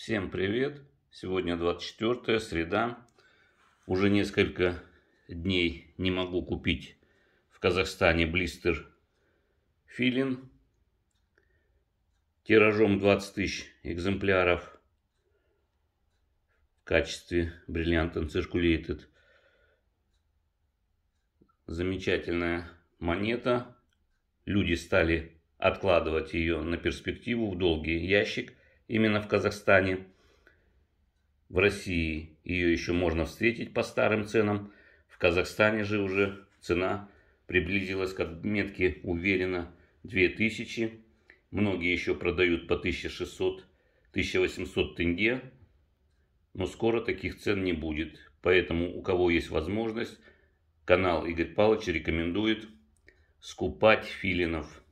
Всем привет! Сегодня 24 среда. Уже несколько дней не могу купить в Казахстане блистер филин. Тиражом 20 тысяч экземпляров в качестве бриллиант Uncirculated. Замечательная монета. Люди стали откладывать ее на перспективу в долгий ящик – именно в Казахстане. В России ее еще можно встретить по старым ценам. В Казахстане же уже цена приблизилась к отметке уверенно 2000. Многие еще продают по 1600-1800 тенге. Но скоро таких цен не будет. Поэтому у кого есть возможность, канал Игорь Павлович рекомендует скупать филинов.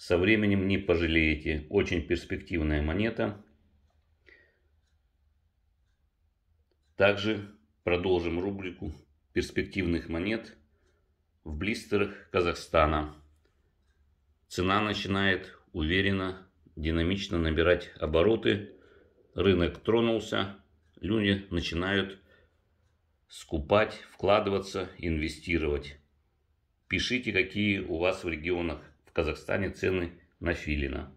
Со временем не пожалеете. Очень перспективная монета. Также продолжим рубрику перспективных монет в блистерах Казахстана. Цена начинает уверенно, динамично набирать обороты. Рынок тронулся. Люди начинают скупать, вкладываться, инвестировать. Пишите, какие у вас в регионах в Казахстане цены на филина